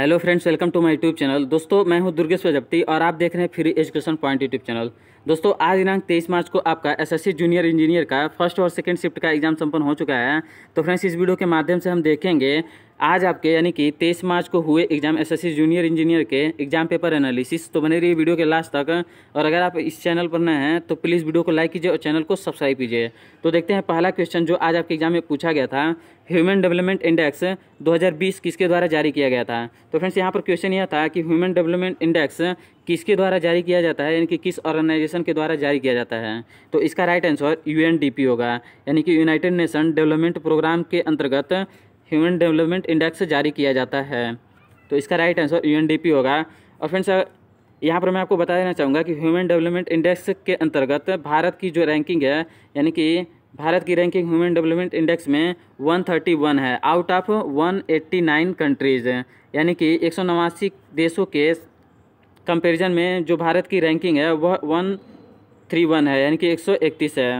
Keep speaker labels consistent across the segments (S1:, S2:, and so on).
S1: hello friends welcome to my YouTube channel दोस्तों मैं हूं दुर्गेश प्रजप्ति और आप देख रहे हैं free education point YouTube channel दोस्तों आज दिनांक 23 मार्च को आपका एसएससी जूनियर इंजीनियर का फर्स्ट और सेकंड शिफ्ट का एग्जाम संपन्न हो चुका है तो फ्रेंड्स इस वीडियो के माध्यम से हम देखेंगे आज आपके यानी कि तेईस मार्च को हुए एग्जाम एसएससी जूनियर इंजीनियर के एग्जाम पेपर एनालिसिस तो बने रही वीडियो के लास्ट तक और अगर आप इस चैनल पर नए हैं तो प्लीज़ वीडियो को लाइक कीजिए और चैनल को सब्सक्राइब कीजिए तो देखते हैं पहला क्वेश्चन जो आज आपके एग्जाम में पूछा गया था ह्यूमन डेवलपमेंट इंडेक्स 2020 किसके द्वारा जारी किया गया था तो फ्रेंड्स यहाँ पर क्वेश्चन यह था कि ह्यूमन डेवलपमेंट इंडेक्स किसके द्वारा जारी किया जाता है यानी कि किस ऑर्गेनाइजेशन के द्वारा जारी किया जाता है तो इसका राइट आंसर यूएनडीपी होगा यानी कि यूनाइटेड नेशन डेवलपमेंट प्रोग्राम के अंतर्गत ह्यूमन डेवलपमेंट इंडेक्स जारी किया जाता है तो इसका राइट आंसर यू होगा और फ्रेंड्स यहाँ पर मैं आपको बता देना चाहूँगा कि ह्यूमन डेवलपमेंट इंडेक्स के अंतर्गत भारत की जो रैंकिंग है यानी कि भारत की रैंकिंग ह्यूमन डेवलपमेंट इंडेक्स में 131 है आउट ऑफ 189 कंट्रीज़ यानी कि एक देशों के कंपैरिजन में जो भारत की रैंकिंग है वह 131 है यानी कि 131 है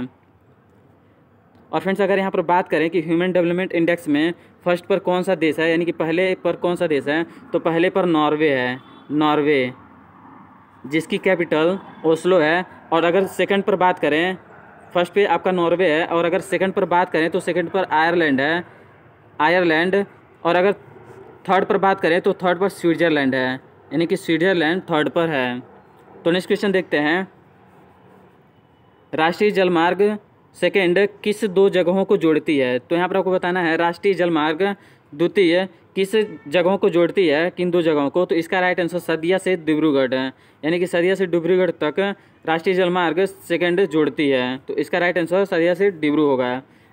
S1: और फ्रेंड्स अगर यहाँ पर बात करें कि ह्यूमन डेवलपमेंट इंडेक्स में फर्स्ट पर कौन सा देश है यानी कि पहले पर कौन सा देश है तो पहले पर नॉर्वे है नॉर्वे जिसकी कैपिटल ओस्लो है और अगर सेकंड पर बात करें फर्स्ट पे आपका नॉर्वे है और अगर सेकंड पर बात करें तो सेकंड पर आयरलैंड है आयरलैंड और अगर थर्ड पर बात करें तो थर्ड पर स्विट्ज़रलैंड है यानी कि स्विट्ज़रलैंड थर्ड पर है तो नेक्स्ट क्वेश्चन देखते हैं राष्ट्रीय जलमार्ग सेकेंड किस दो जगहों को जोड़ती है तो यहाँ पर आपको बताना है राष्ट्रीय जलमार्ग द्वितीय किस जगहों को जोड़ती है किन दो जगहों को तो इसका राइट आंसर सदिया से डिब्रूगढ़ है यानी कि सदिया से डिब्रूगढ़ तक राष्ट्रीय जलमार्ग सेकेंड जोड़ती है तो इसका राइट आंसर सदिया से डिब्रू होगा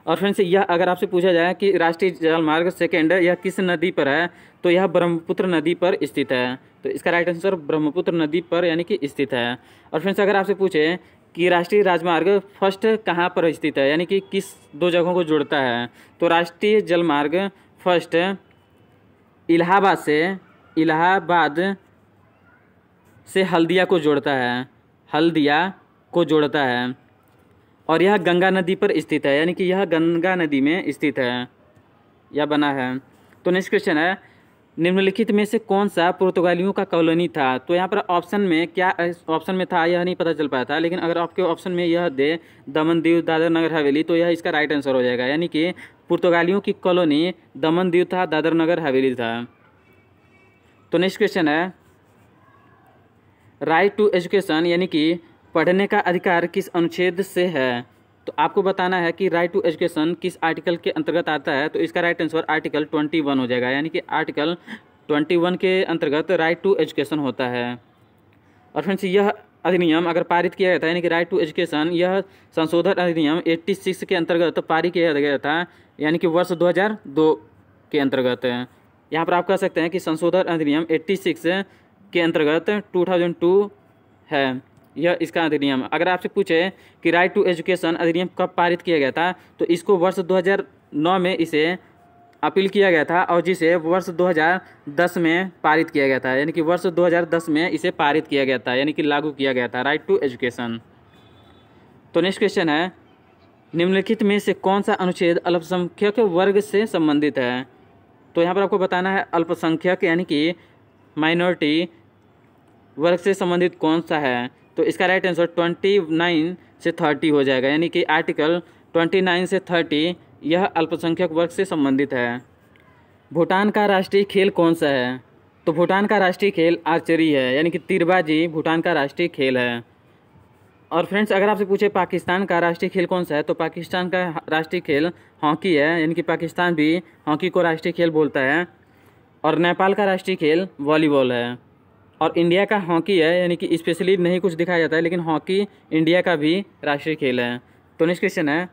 S1: और फ्रेंड्स यह अगर आपसे पूछा जाए कि राष्ट्रीय जलमार्ग सेकेंड यह किस नदी पर है तो यह ब्रह्मपुत्र नदी पर स्थित है तो इसका राइट आंसर ब्रह्मपुत्र नदी पर यानी कि स्थित है और फ्रेंड्स अगर आपसे पूछे कि राष्ट्रीय राजमार्ग फर्स्ट कहाँ पर स्थित है यानी कि किस दो जगहों को जोड़ता है तो राष्ट्रीय जलमार्ग फर्स्ट इलाहाबाद से इलाहाबाद से हल्दिया को जोड़ता है हल्दिया को जोड़ता है और यह गंगा नदी पर स्थित है यानी कि यह गंगा नदी में स्थित है यह बना है तो नेक्स्ट क्वेश्चन है निम्नलिखित में से कौन सा पुर्तगालियों का कॉलोनी था तो यहाँ पर ऑप्शन में क्या ऑप्शन में था यह नहीं पता चल पाया था लेकिन अगर आपके ऑप्शन में यह दे दमन दीव दादर नगर हवेली तो यह इसका राइट आंसर हो जाएगा यानी कि पुर्तगालियों की कॉलोनी दमन दीव था दादर नगर हवेली था तो नेक्स्ट क्वेश्चन है राइट टू एजुकेशन यानी कि पढ़ने का अधिकार किस अनुच्छेद से है तो आपको बताना है कि राइट टू एजुकेशन किस आर्टिकल के अंतर्गत आता है तो इसका right answer article twenty one हो जाएगा यानी कि आर्टिकल ट्वेंटी वन के अंतर्गत राइट टू एजुकेशन होता है और फ्रेंड्स यह अधिनियम अगर पारित किया गया था यानी कि राइट टू एजुकेशन यह संशोधन अधिनियम 86 के अंतर्गत पारित किया गया था यानी कि वर्ष 2002 के अंतर्गत यहाँ पर आप कह सकते हैं कि संशोधन अधिनियम 86 के अंतर्गत 2002 है यह इसका अधिनियम अगर आपसे पूछे कि राइट टू एजुकेशन अधिनियम कब पारित किया गया था तो इसको वर्ष 2009 में इसे अपील किया गया था और जिसे वर्ष 2010 में पारित किया गया था यानी कि वर्ष 2010 में इसे पारित किया गया था यानी कि लागू किया गया था राइट टू एजुकेशन तो नेक्स्ट क्वेश्चन है निम्नलिखित में से कौन सा अनुच्छेद अल्पसंख्यक वर्ग से संबंधित है तो यहाँ पर आपको बताना है अल्पसंख्यक यानी कि माइनॉरिटी वर्ग से संबंधित कौन सा है तो इसका राइट आंसर ट्वेंटी नाइन से थर्टी हो जाएगा यानी कि आर्टिकल ट्वेंटी नाइन से थर्टी यह अल्पसंख्यक वर्ग से संबंधित है भूटान का राष्ट्रीय खेल कौन सा है तो भूटान का राष्ट्रीय खेल आर्चरी है यानी कि तीरबाजी भूटान का राष्ट्रीय खेल है और फ्रेंड्स अगर आपसे पूछे पाकिस्तान का राष्ट्रीय खेल कौन सा है तो पाकिस्तान का राष्ट्रीय खेल हॉकी है यानी कि पाकिस्तान भी हॉकी को राष्ट्रीय खेल बोलता है और नेपाल का राष्ट्रीय खेल वॉलीबॉल है और इंडिया का हॉकी है यानी कि स्पेशली नहीं कुछ दिखाया जाता है लेकिन हॉकी इंडिया का भी राष्ट्रीय खेल है तो नेक्स्ट क्वेश्चन है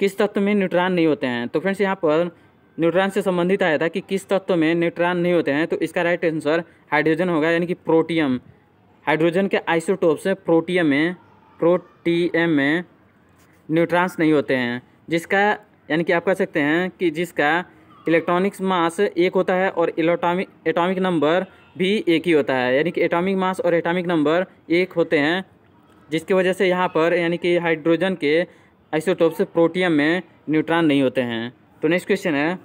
S1: किस तत्व में न्यूट्रॉन नहीं होते हैं तो फ्रेंड्स यहाँ पर न्यूट्रॉन से संबंधित आया था कि किस तत्व में न्यूट्रॉन नहीं होते हैं तो इसका राइट आंसर हाइड्रोजन होगा यानी कि प्रोटियम हाइड्रोजन के आइसोटोप से प्रोटियम में प्रोटीएम में न्यूट्रॉन्स नहीं होते हैं जिसका यानी कि आप कह सकते हैं कि जिसका इलेक्ट्रॉनिक्स मास एक होता है और इलेक्ट्रॉमिक एटॉमिक नंबर भी एक ही होता है यानी कि एटॉमिक मास और एटॉमिक नंबर एक होते हैं जिसकी वजह से यहाँ पर यानी कि हाइड्रोजन के आइसोटोप्स प्रोटियम में न्यूट्रॉन नहीं होते हैं तो नेक्स्ट क्वेश्चन है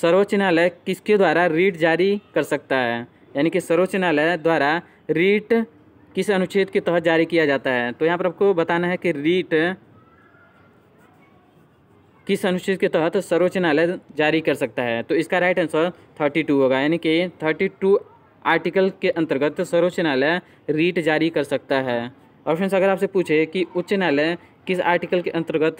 S1: सर्वोच्च न्यायालय किसके द्वारा रीट जारी कर सकता है यानी कि सर्वोच्च न्यायालय द्वारा रीट किस अनुच्छेद के तहत जारी किया जाता है तो यहाँ पर आपको बताना है कि रीट किस अनुच्छेद के तहत तो सर्वोच्च न्यायालय जारी कर सकता है तो इसका राइट आंसर थर्टी टू होगा यानी कि थर्टी टू आर्टिकल के अंतर्गत सर्वोच्च न्यायालय रीट जारी कर सकता है और फ्रेंड्स अगर आपसे पूछे कि उच्च न्यायालय किस आर्टिकल के अंतर्गत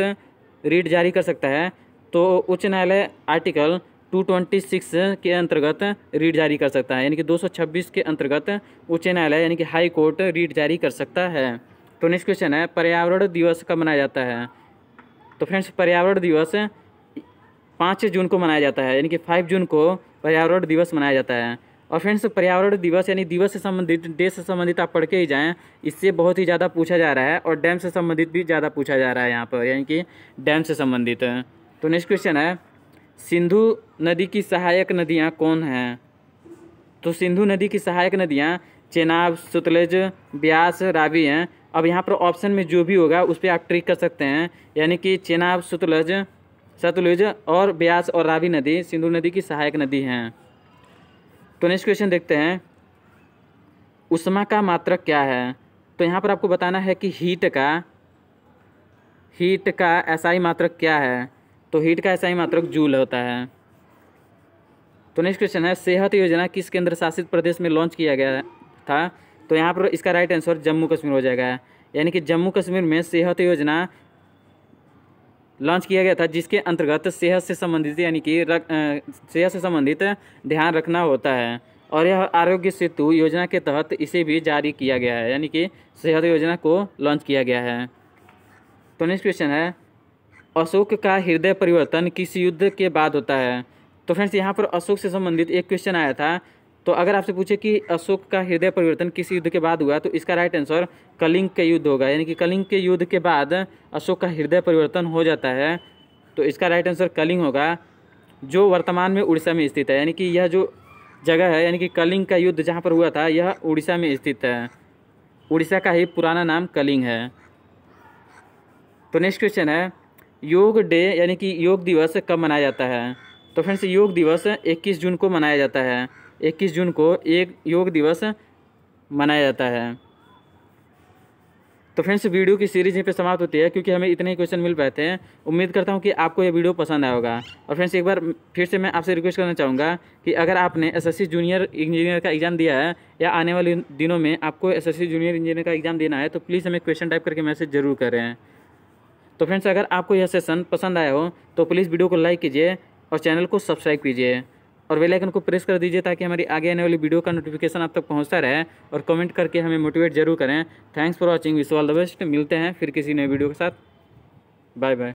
S1: रीट जारी कर सकता है तो उच्च न्यायालय आर्टिकल 226 के अंतर्गत रीट जारी कर सकता है यानी कि 226 के अंतर्गत उच्च न्यायालय यानी कि हाई कोर्ट रीट जारी कर सकता है तो नेक्स्ट क्वेश्चन है पर्यावरण दिवस कब मनाया जाता है तो फ्रेंड्स पर्यावरण दिवस पाँच जून को मनाया जाता है यानी कि फाइव जून को पर्यावरण दिवस मनाया जाता है और फ्रेंड्स पर्यावरण दिवस यानी दिवस से संबंधित डे से संबंधित आप पढ़ के ही जाएँ इससे बहुत ही ज़्यादा पूछा जा रहा है और डैम से संबंधित भी ज़्यादा पूछा जा रहा है यहाँ पर यानी कि डैम से संबंधित तो नेक्स्ट क्वेश्चन है सिंधु नदी की सहायक नदियाँ कौन हैं तो सिंधु नदी की सहायक नदियाँ चेनाब सुतलज ब्यास रावी हैं अब यहाँ पर ऑप्शन में जो भी होगा उस पर आप ट्रिक कर सकते हैं यानी कि चेनाब सतलज सतलुज और ब्यास और रावी नदी सिंधु नदी की सहायक नदी हैं तो नेक्स्ट क्वेश्चन देखते हैं उष्मा का मात्रक क्या है तो यहाँ पर आपको बताना है कि हीट का हीट का ही मात्रक क्या है तो हीट का ही मात्रक जूल होता है तो नेक्स्ट क्वेश्चन है सेहत योजना किस केंद्र शासित प्रदेश में लॉन्च किया गया था तो यहाँ पर इसका राइट आंसर जम्मू कश्मीर हो जाएगा यानी कि जम्मू कश्मीर में सेहत योजना लॉन्च किया गया था जिसके अंतर्गत सेहत से संबंधित यानी कि रक, सेहत से संबंधित ध्यान रखना होता है और यह आरोग्य सेतु योजना के तहत इसे भी जारी किया गया है यानी कि सेहत योजना को लॉन्च किया गया है तो नेक्स्ट क्वेश्चन है अशोक का हृदय परिवर्तन किस युद्ध के बाद होता है तो फ्रेंड्स यहाँ पर अशोक से संबंधित एक क्वेश्चन आया था तो अगर आपसे पूछे कि अशोक का हृदय परिवर्तन किस युद्ध के बाद हुआ तो इसका राइट आंसर कलिंग के युद्ध होगा यानी कि कलिंग के युद्ध के बाद अशोक का हृदय परिवर्तन हो जाता है तो इसका राइट आंसर कलिंग होगा जो वर्तमान में उड़ीसा में स्थित है यानी कि यह जो जगह है यानी कि कलिंग का युद्ध जहाँ पर हुआ था यह उड़ीसा में स्थित है उड़ीसा का ही पुराना नाम कलिंग है तो नेक्स्ट क्वेश्चन है योग डे यानी कि योग दिवस कब मनाया जाता है तो फ्रेंड्स योग दिवस 21 जून को मनाया जाता है 21 जून को एक योग दिवस मनाया जाता है तो फ्रेंड्स वीडियो की सीरीज यहीं पे समाप्त होती है क्योंकि हमें इतने ही क्वेश्चन मिल पाए थे उम्मीद करता हूँ कि आपको ये वीडियो पसंद आया होगा और फ्रेंड्स एक बार फिर से मैं आपसे रिक्वेस्ट करना चाहूँगा कि अगर आपने एसएससी जूनियर इंजीनियर का एग्जाम दिया है या आने वाले दिनों में आपको एस जूनियर इंजीनियर का एग्जाम देना है तो प्लीज़ हमें क्वेश्चन टाइप करके मैसेज जरूर करें तो फ्रेंड्स अगर आपको यह सेशन पसंद आया हो तो प्लीज़ वीडियो को लाइक कीजिए और चैनल को सब्सक्राइब कीजिए और बेल आइकन को प्रेस कर दीजिए ताकि हमारी आगे आने वाली वीडियो का नोटिफिकेशन आप तक पहुंचता रहे और कमेंट करके हमें मोटिवेट जरूर करें thanks for watching wish all the best मिलते हैं फिर किसी नए वीडियो के साथ बाय बाय